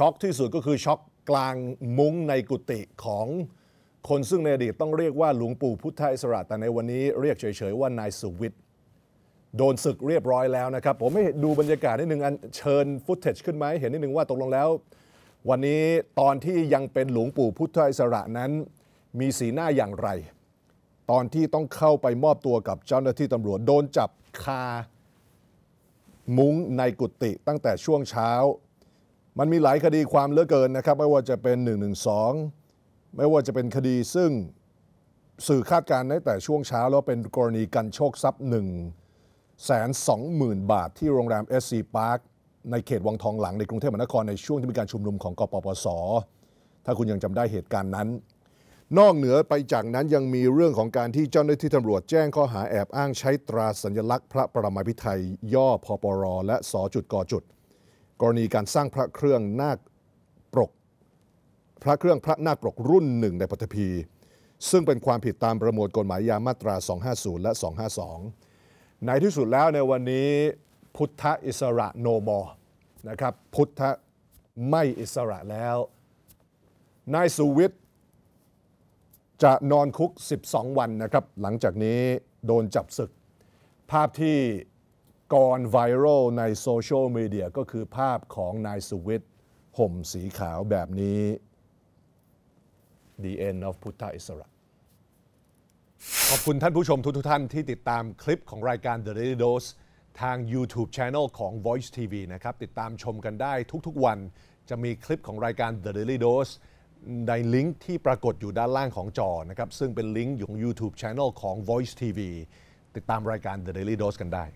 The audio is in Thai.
ช็อกที่สุดก็คือช็อกกลางมุ้งในกุฏิของคนซึ่งในอดีตต้องเรียกว่า หลวงปู่พุทธอิสระแต่ในวันนี้เรียกเฉยๆว่า นายสุวิทย์โดนศึกเรียบร้อยแล้วนะครับ ผมไม่ดูบรรยากาศนิดหนึ่งอันเชิญฟุตเทจขึ้นไหมเห็นนิดหนึ่งว่าตกลงแล้ว วันนี้ตอนที่ยังเป็นหลวงปู่พุทธอิสระนั้น มีสีหน้าอย่างไร ตอนที่ต้องเข้าไปมอบตัวกับเจ้าหน้าที่ตำรวจ โดนจับคามุ้งในกุฏิตั้งแต่ช่วงเช้ามันมีหลายคดีความเหลือเกินนะครับไม่ว่าจะเป็น1นึไม่ว่าจะเป็นคดีซึ่งสื่อคาดการณ์ในแต่ช่วงเช้าแล้วเป็นกรณีกันโชคทรัพย์1หมื่นบาทที่โรงแรม s พาร์คในเขตวังทองหลังในกรุงเทพมหานครในช่วงที่มีการชุมนุมของกปปส ถ้าคุณยังจำได้เหตุการณ์นั้น นอกเหนือไปจากนั้นยังมีเรื่องของการที่เจ้าหน้าที่ตำรวจแจ้งข้อหาแอบอ้างใช้ตราสัญลักษณ์พระประมาพิไทยย่อพอปรและสอจุดกอจุดกรณีการสร้างพระเครื่องนาคปรกพระเครื่องพระนาคปรกรุ่นหนึ่งในปฐพี ซึ่งเป็นความผิดตามประมวลกฎหมายยามาตรา 250 และ 252 ในที่สุดแล้วในวันนี้พุทธอิสระโนมอนะครับพุทธไม่อิสระแล้วนายสุวิทย์จะนอนคุก 12 วันนะครับ หลังจากนี้โดนจับศึกภาพที่กอนไวรัลในโซเชียลมีเดียก็คือภาพของนายสุวิทย์ห่มสีขาวแบบนี้ The End of พุทธอิสระขอบคุณท่านผู้ชมทุกท่านที่ติดตามคลิปของรายการ The Daily Dose ทาง YouTube Channel ของ Voice TV นะครับ ติดตามชมกันได้ทุกๆวันจะมีคลิปของรายการ The Daily Dose ในลิงก์ที่ปรากฏอยู่ด้านล่างของจอนะครับ ซึ่งเป็นลิงก์ของ YouTube Channel ของ Voice TV ติดตามรายการ The Daily Dose กันได้